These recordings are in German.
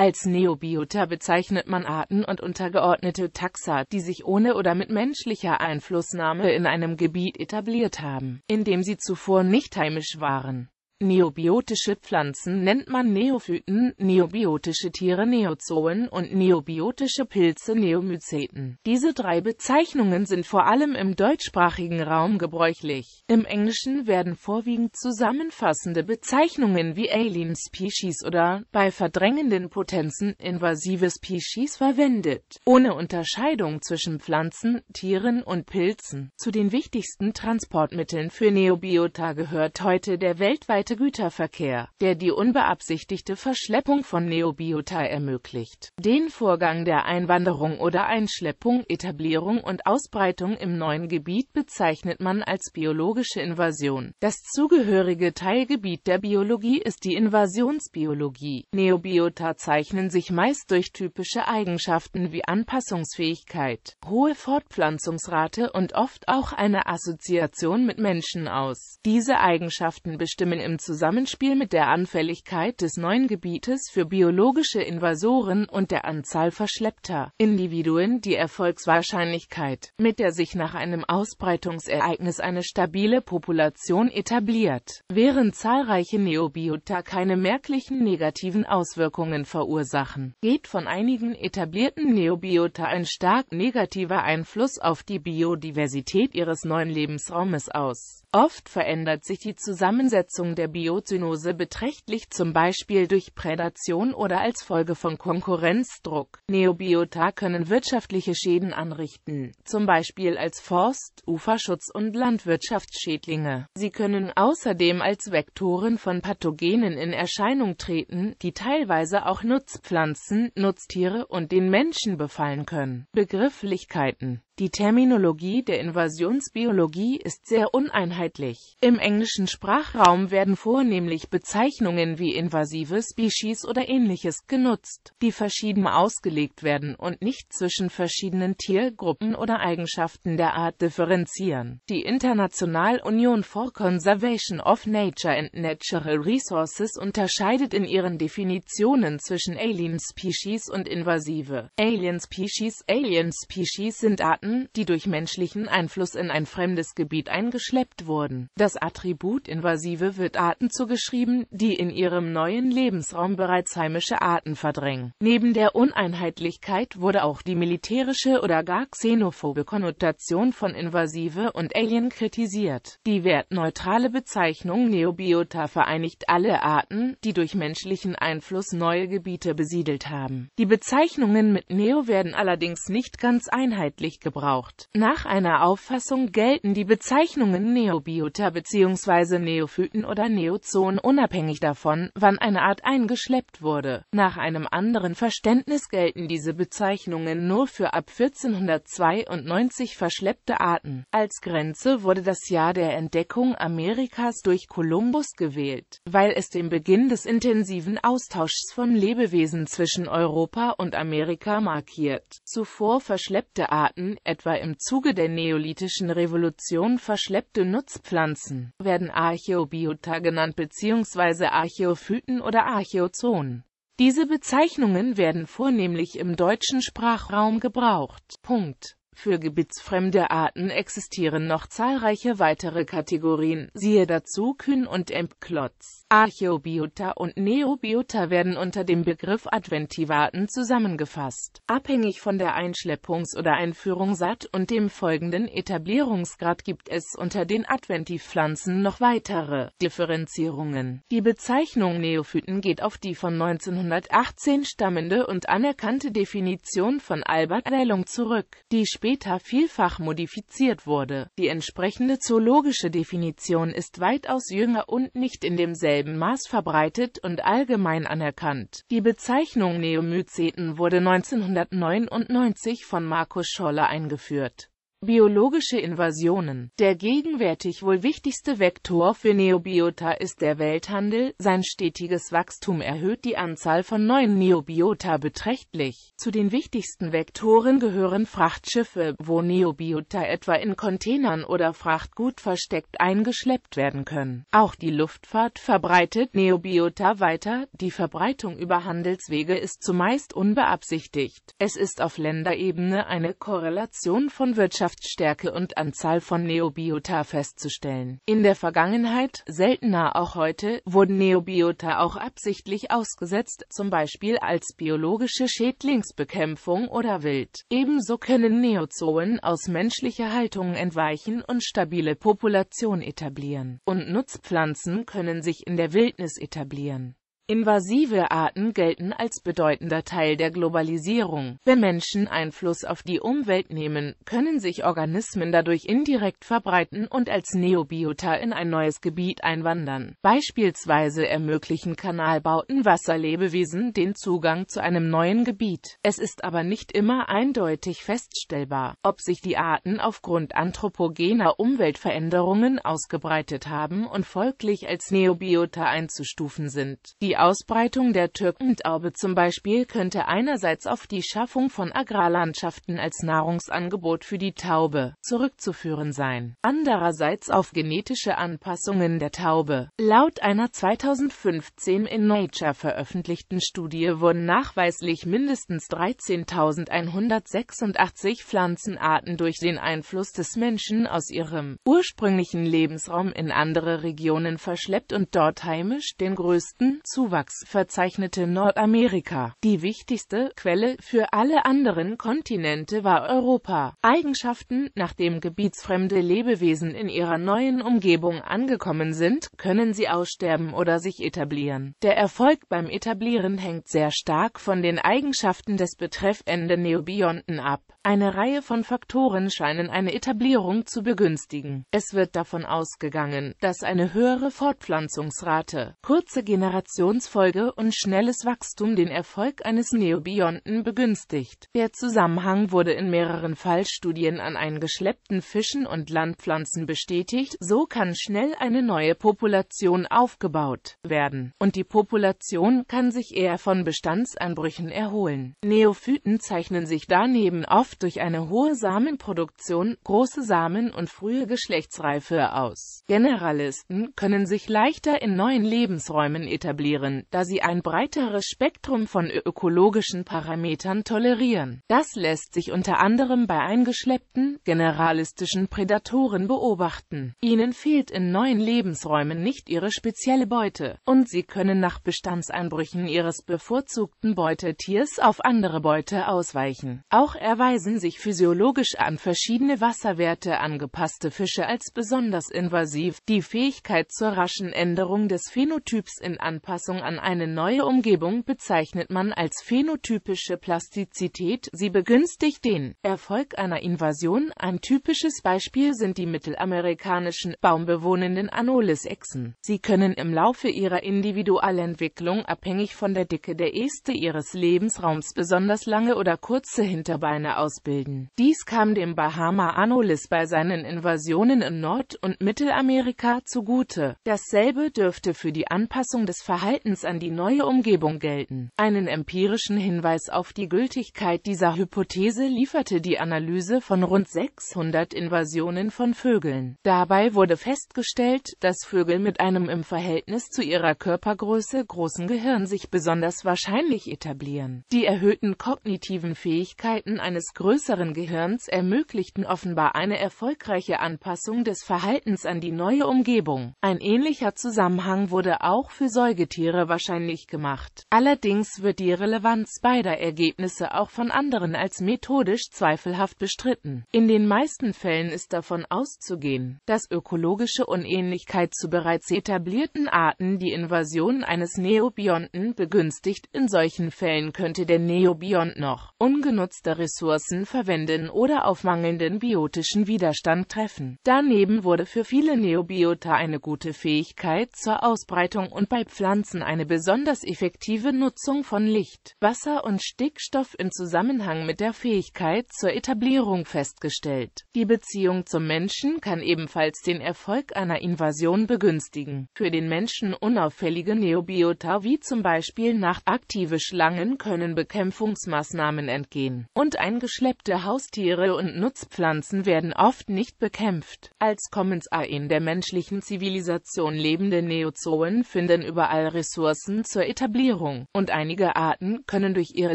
Als Neobiota bezeichnet man Arten und untergeordnete Taxa, die sich ohne oder mit menschlicher Einflussnahme in einem Gebiet etabliert haben, in dem sie zuvor nicht heimisch waren. Neobiotische Pflanzen nennt man Neophyten, neobiotische Tiere Neozoen und neobiotische Pilze Neomyceten. Diese drei Bezeichnungen sind vor allem im deutschsprachigen Raum gebräuchlich. Im Englischen werden vorwiegend zusammenfassende Bezeichnungen wie Alien Species oder, bei verdrängenden Potenzen, invasive Species verwendet, ohne Unterscheidung zwischen Pflanzen, Tieren und Pilzen. Zu den wichtigsten Transportmitteln für Neobiota gehört heute der weltweite privater Güterverkehr, der die unbeabsichtigte Verschleppung von Neobiota ermöglicht. Den Vorgang der Einwanderung oder Einschleppung, Etablierung und Ausbreitung im neuen Gebiet bezeichnet man als biologische Invasion. Das zugehörige Teilgebiet der Biologie ist die Invasionsbiologie. Neobiota zeichnen sich meist durch typische Eigenschaften wie Anpassungsfähigkeit, hohe Fortpflanzungsrate und oft auch eine Assoziation mit Menschen aus. Diese Eigenschaften bestimmen im Zusammenspiel mit der Anfälligkeit des neuen Gebietes für biologische Invasoren und der Anzahl verschleppter Individuen die Erfolgswahrscheinlichkeit, mit der sich nach einem Ausbreitungsereignis eine stabile Population etabliert, während zahlreiche Neobiota keine merklichen negativen Auswirkungen verursachen. Geht von einigen etablierten Neobiota ein stark negativer Einfluss auf die Biodiversität ihres neuen Lebensraumes aus. Oft verändert sich die Zusammensetzung der Biozynose beträchtlich zum Beispiel durch Prädation oder als Folge von Konkurrenzdruck. Neobiota können wirtschaftliche Schäden anrichten, zum Beispiel als Forst-, Uferschutz- und Landwirtschaftsschädlinge. Sie können außerdem als Vektoren von Pathogenen in Erscheinung treten, die teilweise auch Nutzpflanzen, Nutztiere und den Menschen befallen können. Begrifflichkeiten die Terminologie der Invasionsbiologie ist sehr uneinheitlich. Im englischen Sprachraum werden vornehmlich Bezeichnungen wie invasive Species oder ähnliches genutzt, die verschieden ausgelegt werden und nicht zwischen verschiedenen Tiergruppen oder Eigenschaften der Art differenzieren. Die International Union for Conservation of Nature and Natural Resources unterscheidet in ihren Definitionen zwischen Alien Species und invasive. Alien Species Alien Species sind Arten Migranten, die durch menschlichen Einfluss in ein fremdes Gebiet eingeschleppt wurden. Das Attribut Invasive wird Arten zugeschrieben, die in ihrem neuen Lebensraum bereits heimische Arten verdrängen. Neben der Uneinheitlichkeit wurde auch die militärische oder gar xenophobe Konnotation von Invasive und Alien kritisiert. Die wertneutrale Bezeichnung Neobiota vereinigt alle Arten, die durch menschlichen Einfluss neue Gebiete besiedelt haben. Die Bezeichnungen mit Neo werden allerdings nicht ganz einheitlich gebraucht gebraucht. Nach einer Auffassung gelten die Bezeichnungen Neobiota bzw. Neophyten oder Neozoen unabhängig davon, wann eine Art eingeschleppt wurde. Nach einem anderen Verständnis gelten diese Bezeichnungen nur für ab 1492 verschleppte Arten. Als Grenze wurde das Jahr der Entdeckung Amerikas durch Kolumbus gewählt, weil es den Beginn des intensiven Austauschs von Lebewesen zwischen Europa und Amerika markiert. Zuvor verschleppte Arten etwa im Zuge der neolithischen Revolution verschleppte Nutzpflanzen, werden Archäobiota genannt bzw. Archäophyten oder Archäozoen. Diese Bezeichnungen werden vornehmlich im deutschen Sprachraum gebraucht. Punkt. Für gebietsfremde Arten existieren noch zahlreiche weitere Kategorien, siehe dazu Kühn und Emp-Klotz. Archobiota und Neobiota werden unter dem Begriff Adventivaten zusammengefasst. Abhängig von der Einschleppungs- oder Einführungsart und dem folgenden Etablierungsgrad gibt es unter den Adventivpflanzen noch weitere Differenzierungen. Die Bezeichnung Neophyten geht auf die von 1918 stammende und anerkannte Definition von Albert Erlung zurück, die später vielfach modifiziert wurde. Die entsprechende zoologische Definition ist weitaus jünger und nicht in demselben selben Maß verbreitet und allgemein anerkannt. Die Bezeichnung Neomyceten wurde 1999 von Markus Scholler eingeführt Biologische Invasionen Der gegenwärtig wohl wichtigste Vektor für Neobiota ist der Welthandel. Sein stetiges Wachstum erhöht die Anzahl von neuen Neobiota beträchtlich. Zu den wichtigsten Vektoren gehören Frachtschiffe, wo Neobiota etwa in Containern oder Frachtgut versteckt eingeschleppt werden können. Auch die Luftfahrt verbreitet Neobiota weiter. Die Verbreitung über Handelswege ist zumeist unbeabsichtigt. Es ist auf Länderebene eine Korrelation von Wirtschaft Wirtschaftsstärke und Anzahl von Neobiota festzustellen. In der Vergangenheit, seltener auch heute, wurden Neobiota auch absichtlich ausgesetzt, zum Beispiel als biologische Schädlingsbekämpfung oder wild. Ebenso können Neozoen aus menschlicher Haltung entweichen und stabile Populationen etablieren. Und Nutzpflanzen können sich in der Wildnis etablieren. Invasive Arten gelten als bedeutender Teil der Globalisierung. Wenn Menschen Einfluss auf die Umwelt nehmen, können sich Organismen dadurch indirekt verbreiten und als Neobiota in ein neues Gebiet einwandern. Beispielsweise ermöglichen Kanalbauten Wasserlebewesen den Zugang zu einem neuen Gebiet. Es ist aber nicht immer eindeutig feststellbar, ob sich die Arten aufgrund anthropogener Umweltveränderungen ausgebreitet haben und folglich als Neobiota einzustufen sind. Die Ausbreitung der Türkentaube zum Beispiel könnte einerseits auf die Schaffung von Agrarlandschaften als Nahrungsangebot für die Taube zurückzuführen sein, andererseits auf genetische Anpassungen der Taube. Laut einer 2015 in Nature veröffentlichten Studie wurden nachweislich mindestens 13.186 Pflanzenarten durch den Einfluss des Menschen aus ihrem ursprünglichen Lebensraum in andere Regionen verschleppt und dort heimisch den größten Zuwachs Zuwachs verzeichnete Nordamerika. Die wichtigste Quelle für alle anderen Kontinente war Europa. Eigenschaften, nachdem gebietsfremde Lebewesen in ihrer neuen Umgebung angekommen sind, können sie aussterben oder sich etablieren. Der Erfolg beim Etablieren hängt sehr stark von den Eigenschaften des betreffenden Neobionten ab. Eine Reihe von Faktoren scheinen eine Etablierung zu begünstigen. Es wird davon ausgegangen, dass eine höhere Fortpflanzungsrate, kurze Generationsfolge und schnelles Wachstum den Erfolg eines Neobionten begünstigt. Der Zusammenhang wurde in mehreren Fallstudien an eingeschleppten Fischen und Landpflanzen bestätigt, so kann schnell eine neue Population aufgebaut werden, und die Population kann sich eher von Bestandsanbrüchen erholen. Neophyten zeichnen sich daneben oft durch eine hohe Samenproduktion, große Samen und frühe Geschlechtsreife aus. Generalisten können sich leichter in neuen Lebensräumen etablieren, da sie ein breiteres Spektrum von ökologischen Parametern tolerieren. Das lässt sich unter anderem bei eingeschleppten, generalistischen Prädatoren beobachten. Ihnen fehlt in neuen Lebensräumen nicht ihre spezielle Beute, und sie können nach Bestandseinbrüchen ihres bevorzugten Beutetiers auf andere Beute ausweichen. Auch erweisen weisen sich physiologisch an verschiedene Wasserwerte angepasste Fische als besonders invasiv. Die Fähigkeit zur raschen Änderung des Phänotyps in Anpassung an eine neue Umgebung bezeichnet man als phänotypische Plastizität. Sie begünstigt den Erfolg einer Invasion. Ein typisches Beispiel sind die mittelamerikanischen baumbewohnenden Anolis-Echsen. Sie können im Laufe ihrer Individualentwicklung abhängig von der Dicke der Äste ihres Lebensraums besonders lange oder kurze Hinterbeine aus ausbilden. Dies kam dem Bahama Anolis bei seinen Invasionen in Nord- und Mittelamerika zugute. Dasselbe dürfte für die Anpassung des Verhaltens an die neue Umgebung gelten. Einen empirischen Hinweis auf die Gültigkeit dieser Hypothese lieferte die Analyse von rund 600 Invasionen von Vögeln. Dabei wurde festgestellt, dass Vögel mit einem im Verhältnis zu ihrer Körpergröße großen Gehirn sich besonders wahrscheinlich etablieren. Die erhöhten kognitiven Fähigkeiten eines größeren Gehirns ermöglichten offenbar eine erfolgreiche Anpassung des Verhaltens an die neue Umgebung. Ein ähnlicher Zusammenhang wurde auch für Säugetiere wahrscheinlich gemacht. Allerdings wird die Relevanz beider Ergebnisse auch von anderen als methodisch zweifelhaft bestritten. In den meisten Fällen ist davon auszugehen, dass ökologische Unähnlichkeit zu bereits etablierten Arten die Invasion eines Neobionten begünstigt. In solchen Fällen könnte der Neobiont noch ungenutzte Ressourcen Pilzen verwenden oder auf mangelnden biotischen Widerstand treffen. Daneben wurde für viele Neobiota eine gute Fähigkeit zur Ausbreitung und bei Pflanzen eine besonders effektive Nutzung von Licht, Wasser und Stickstoff im Zusammenhang mit der Fähigkeit zur Etablierung festgestellt. Die Beziehung zum Menschen kann ebenfalls den Erfolg einer Invasion begünstigen. Für den Menschen unauffällige Neobiota wie zum Beispiel nachtaktive Schlangen können Bekämpfungsmaßnahmen entgehen und ein Abgeschleppte Haustiere und Nutzpflanzen werden oft nicht bekämpft. Als Commons-A in der menschlichen Zivilisation lebende Neozoen finden überall Ressourcen zur Etablierung, und einige Arten können durch ihre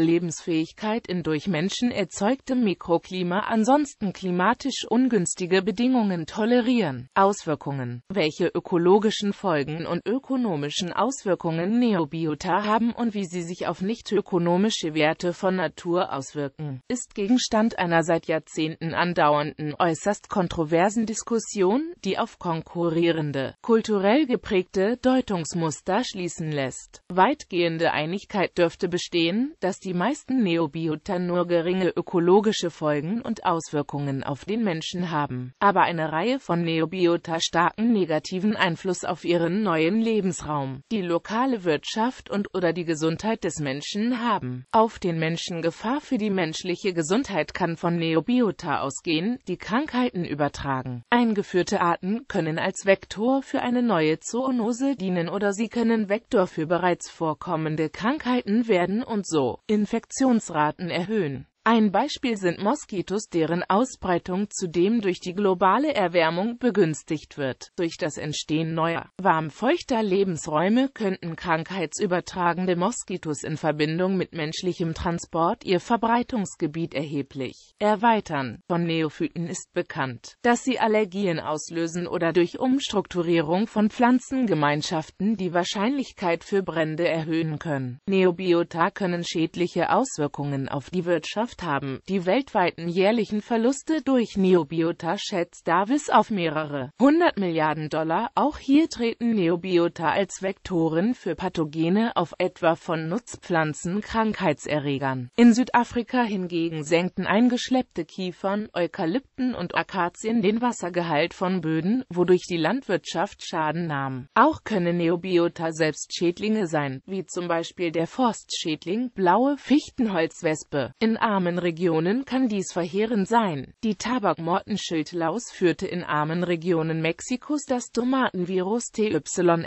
Lebensfähigkeit in durch Menschen erzeugtem Mikroklima ansonsten klimatisch ungünstige Bedingungen tolerieren. Auswirkungen Welche ökologischen Folgen und ökonomischen Auswirkungen Neobiota haben und wie sie sich auf nicht ökonomische Werte von Natur auswirken, ist gegen Gegenstand einer seit Jahrzehnten andauernden äußerst kontroversen Diskussion, die auf konkurrierende, kulturell geprägte Deutungsmuster schließen lässt. Weitgehende Einigkeit dürfte bestehen, dass die meisten Neobiota nur geringe ökologische Folgen und Auswirkungen auf den Menschen haben, aber eine Reihe von Neobiota starken negativen Einfluss auf ihren neuen Lebensraum, die lokale Wirtschaft und oder die Gesundheit des Menschen haben. Auf den Menschen Gefahr für die menschliche Gesundheit Gesundheit kann von Neobiota ausgehen, die Krankheiten übertragen. Eingeführte Arten können als Vektor für eine neue Zoonose dienen oder sie können Vektor für bereits vorkommende Krankheiten werden und so Infektionsraten erhöhen. Ein Beispiel sind Moskitos, deren Ausbreitung zudem durch die globale Erwärmung begünstigt wird. Durch das Entstehen neuer, warm-feuchter Lebensräume könnten krankheitsübertragende Moskitos in Verbindung mit menschlichem Transport ihr Verbreitungsgebiet erheblich erweitern. Von Neophyten ist bekannt, dass sie Allergien auslösen oder durch Umstrukturierung von Pflanzengemeinschaften die Wahrscheinlichkeit für Brände erhöhen können. Neobiota können schädliche Auswirkungen auf die Wirtschaft geschafft haben. Die weltweiten jährlichen Verluste durch Neobiota schätzt Davis auf mehrere 100 Milliarden Dollar. Auch hier treten Neobiota als Vektoren für Pathogene auf etwa von Nutzpflanzen Krankheitserregern. In Südafrika hingegen senkten eingeschleppte Kiefern, Eukalypten und Akazien den Wassergehalt von Böden, wodurch die Landwirtschaft Schaden nahm. Auch können Neobiota selbst Schädlinge sein, wie zum Beispiel der Forstschädling, blaue Fichtenholzwespe. In armen armen Regionen kann dies verheerend sein. Die Tabakmortenschildlaus führte in armen Regionen Mexikos das Tomatenvirus tylcv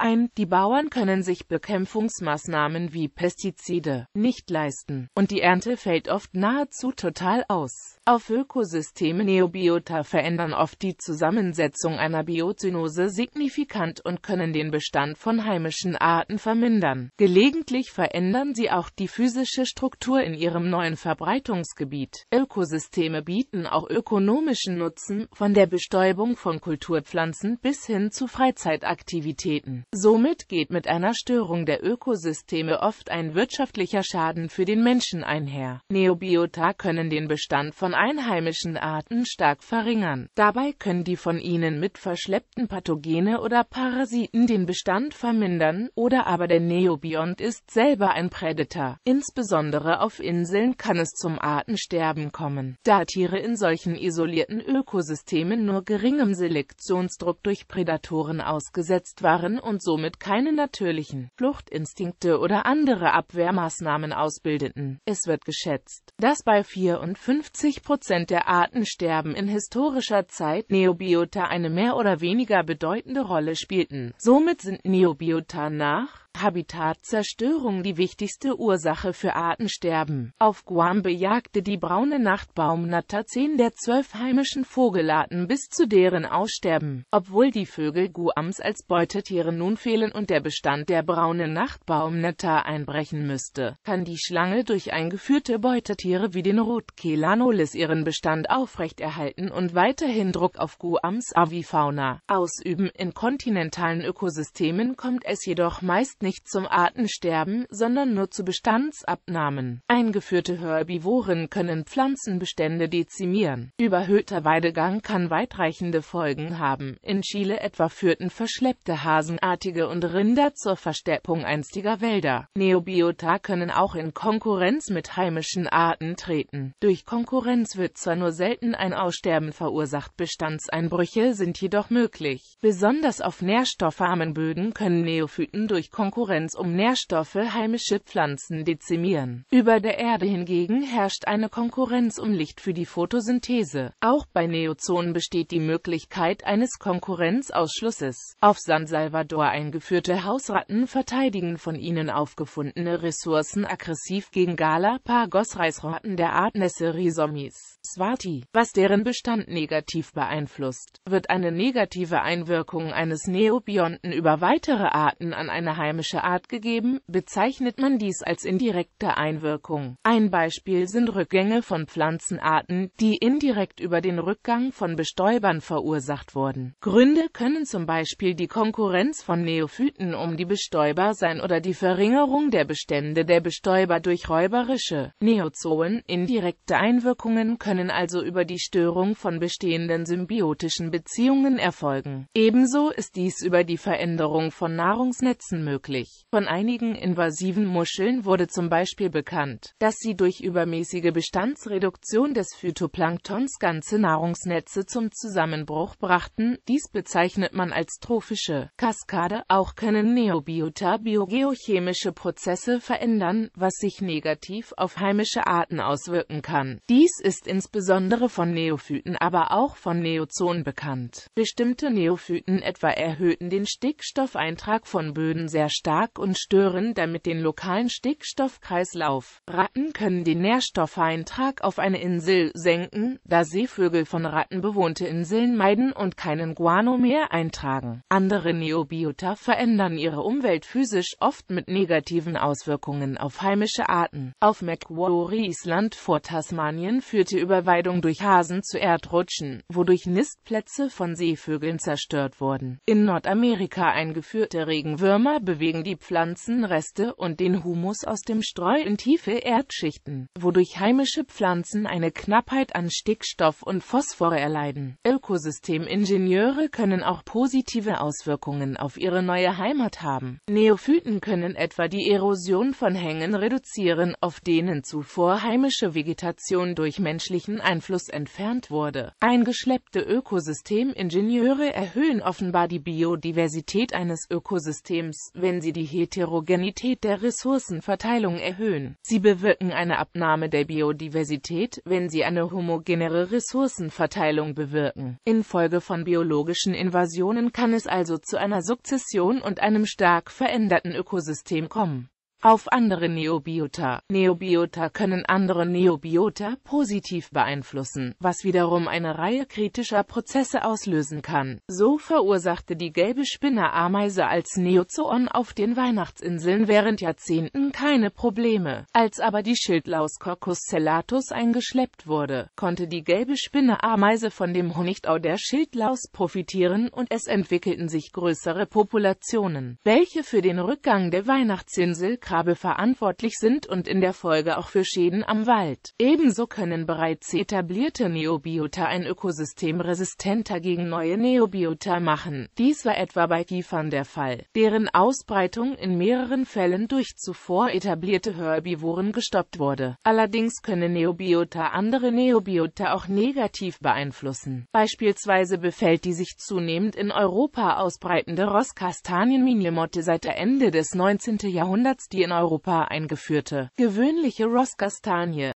ein. Die Bauern können sich Bekämpfungsmaßnahmen wie Pestizide nicht leisten und die Ernte fällt oft nahezu total aus. Auf Ökosysteme Neobiota verändern oft die Zusammensetzung einer Biozynose signifikant und können den Bestand von heimischen Arten vermindern. Gelegentlich verändern sie auch die physische Struktur in ihrem neuen Verbreitungsgebiet. Ökosysteme bieten auch ökonomischen Nutzen, von der Bestäubung von Kulturpflanzen bis hin zu Freizeitaktivitäten. Somit geht mit einer Störung der Ökosysteme oft ein wirtschaftlicher Schaden für den Menschen einher. Neobiota können den Bestand von einheimischen Arten stark verringern. Dabei können die von ihnen mit verschleppten Pathogene oder Parasiten den Bestand vermindern, oder aber der Neobiont ist selber ein Predator, insbesondere auf Inseln Fällen kann es zum Artensterben kommen, da Tiere in solchen isolierten Ökosystemen nur geringem Selektionsdruck durch Prädatoren ausgesetzt waren und somit keine natürlichen Fluchtinstinkte oder andere Abwehrmaßnahmen ausbildeten. Es wird geschätzt, dass bei 54 Prozent der Artensterben in historischer Zeit Neobiota eine mehr oder weniger bedeutende Rolle spielten. Somit sind Neobiota nach Habitatzerstörung die wichtigste Ursache für Artensterben. Auf Guam bejagte die braune Nachtbaumnatter zehn der zwölf heimischen Vogelarten bis zu deren Aussterben. Obwohl die Vögel Guams als Beutetiere nun fehlen und der Bestand der braunen Nachtbaumnatter einbrechen müsste, kann die Schlange durch eingeführte Beutetiere wie den Rotkelanolis ihren Bestand aufrechterhalten und weiterhin Druck auf Guams Avifauna ausüben. In kontinentalen Ökosystemen kommt es jedoch meist nicht zum Artensterben, sondern nur zu Bestandsabnahmen. Eingeführte Herbivoren können Pflanzenbestände dezimieren. Überhöhter Weidegang kann weitreichende Folgen haben. In Chile etwa führten verschleppte Hasenartige und Rinder zur Versteppung einstiger Wälder. Neobiota können auch in Konkurrenz mit heimischen Arten treten. Durch Konkurrenz wird zwar nur selten ein Aussterben verursacht, Bestandseinbrüche sind jedoch möglich. Besonders auf nährstoffarmen Böden können Neophyten durch Konkurrenz Konkurrenz um Nährstoffe heimische Pflanzen dezimieren. Über der Erde hingegen herrscht eine Konkurrenz um Licht für die Photosynthese. Auch bei Neozonen besteht die Möglichkeit eines Konkurrenzausschlusses. Auf San Salvador eingeführte Hausratten verteidigen von ihnen aufgefundene Ressourcen aggressiv gegen Galapagos-Reisratten der Art Nesserisomis Swati, was deren Bestand negativ beeinflusst. Wird eine negative Einwirkung eines Neobionten über weitere Arten an eine heimische chemische Art gegeben, bezeichnet man dies als indirekte Einwirkung. Ein Beispiel sind Rückgänge von Pflanzenarten, die indirekt über den Rückgang von Bestäubern verursacht wurden. Gründe können zum Beispiel die Konkurrenz von Neophyten um die Bestäuber sein oder die Verringerung der Bestände der Bestäuber durch räuberische Neozoen. Indirekte Einwirkungen können also über die Störung von bestehenden symbiotischen Beziehungen erfolgen. Ebenso ist dies über die Veränderung von Nahrungsnetzen möglich möglich. Von einigen invasiven Muscheln wurde zum Beispiel bekannt, dass sie durch übermäßige Bestandsreduktion des Phytoplanktons ganze Nahrungsnetze zum Zusammenbruch brachten. Dies bezeichnet man als trophische Kaskade. Auch können Neobiota biogeochemische Prozesse verändern, was sich negativ auf heimische Arten auswirken kann. Dies ist insbesondere von Neophyten, aber auch von Neozoen bekannt. Bestimmte Neophyten etwa erhöhten den Stickstoffeintrag von Böden sehr stark stark und stören damit den lokalen Stickstoffkreislauf. Ratten können den Nährstoffeintrag auf eine Insel senken, da Seevögel von Ratten bewohnte Inseln meiden und keinen Guano mehr eintragen. Andere Neobiota verändern ihre Umwelt physisch, oft mit negativen Auswirkungen auf heimische Arten. Auf Macquarie Island vor Tasmanien führte Überweidung durch Hasen zu Erdrutschen, wodurch Nistplätze von Seevögeln zerstört wurden. In Nordamerika eingeführte Regenwürmer bewirkten bewegen die Pflanzenreste und den Humus aus dem Streu in tiefe Erdschichten, wodurch heimische Pflanzen eine Knappheit an Stickstoff und Phosphor erleiden. Ökosystemingenieure können auch positive Auswirkungen auf ihre neue Heimat haben. Neophyten können etwa die Erosion von Hängen reduzieren, auf denen zuvor heimische Vegetation durch menschlichen Einfluss entfernt wurde. Eingeschleppte Ökosystemingenieure erhöhen offenbar die Biodiversität eines Ökosystems, wenn wenn sie die Heterogenität der Ressourcenverteilung erhöhen. Sie bewirken eine Abnahme der Biodiversität, wenn sie eine homogenere Ressourcenverteilung bewirken. Infolge von biologischen Invasionen kann es also zu einer Sukzession und einem stark veränderten Ökosystem kommen auf andere Neobiota. Neobiota können andere Neobiota positiv beeinflussen, was wiederum eine Reihe kritischer Prozesse auslösen kann. So verursachte die gelbe Spinnerameise als Neozoon auf den Weihnachtsinseln während Jahrzehnten keine Probleme. Als aber die Schildlaus Coccus cellatus eingeschleppt wurde, konnte die gelbe Spinnerameise von dem Honigtau der Schildlaus profitieren und es entwickelten sich größere Populationen, welche für den Rückgang der Weihnachtsinsel Kabel verantwortlich sind und in der Folge auch für Schäden am Wald. Ebenso können bereits etablierte Neobiota ein Ökosystem resistenter gegen neue Neobiota machen. Dies war etwa bei Kiefern der Fall, deren Ausbreitung in mehreren Fällen durch zuvor etablierte Herbivoren gestoppt wurde. Allerdings können Neobiota andere Neobiota auch negativ beeinflussen. Beispielsweise befällt die sich zunehmend in Europa ausbreitende Rosskastanienminimotte seit der Ende des 19. Jahrhunderts die die in Europa eingeführte gewöhnliche Rosskastanie